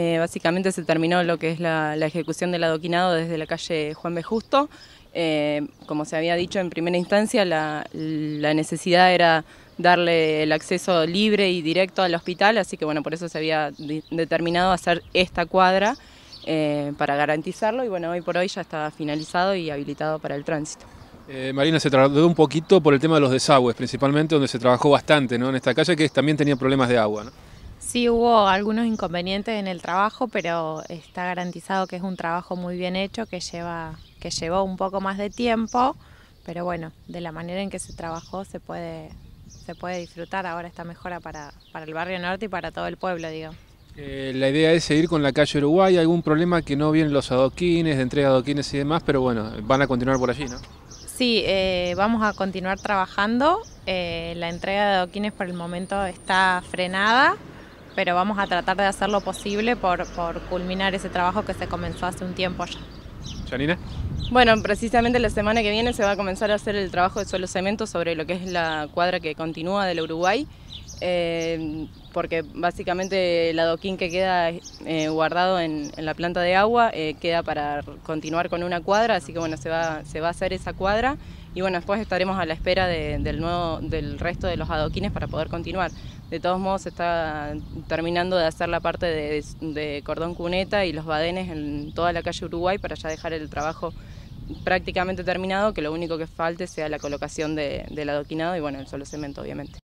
Eh, básicamente se terminó lo que es la, ejecución del adoquinado desde la calle Juan B. Justo. Eh, como se había dicho en primera instancia, la, necesidad era darle el acceso libre y directo al hospital, así que bueno, por eso se había determinado hacer esta cuadra eh, para garantizarlo y bueno, hoy por hoy ya está finalizado y habilitado para el tránsito. Marina, se tardó un poquito por el tema de los desagües, principalmente donde se trabajó bastante ¿no? en esta calle, que también tenía problemas de agua. ¿no? Sí, hubo algunos inconvenientes en el trabajo, pero está garantizado que es un trabajo muy bien hecho, que, lleva, que llevó un poco más de tiempo, pero bueno, de la manera en que se trabajó se puede, se puede disfrutar ahora esta mejora para, para el barrio norte y para todo el pueblo, digo. Eh, la idea es seguir con la calle Uruguay, algún problema que no vienen los adoquines, de entrega de adoquines y demás, pero bueno, van a continuar por allí, ¿no? Sí, eh, vamos a continuar trabajando. Eh, la entrega de adoquines por el momento está frenada pero vamos a tratar de hacer lo posible por, culminar ese trabajo que se comenzó hace un tiempo ya. Janina. Bueno, precisamente la semana que viene se va a comenzar a hacer el trabajo de suelo cemento sobre lo que es la cuadra que continúa del Uruguay. Eh, porque básicamente el adoquín que queda eh, guardado en, la planta de agua eh, queda para continuar con una cuadra, así que bueno, se va, se va a hacer esa cuadra y bueno, después estaremos a la espera del, nuevo, del resto de los adoquines para poder continuar. De todos modos, se está terminando de hacer la parte de, cordón cuneta y los badenes en toda la calle Uruguay para ya dejar el trabajo prácticamente terminado, que lo único que falte sea la colocación de, del adoquinado y bueno, el solo cemento obviamente.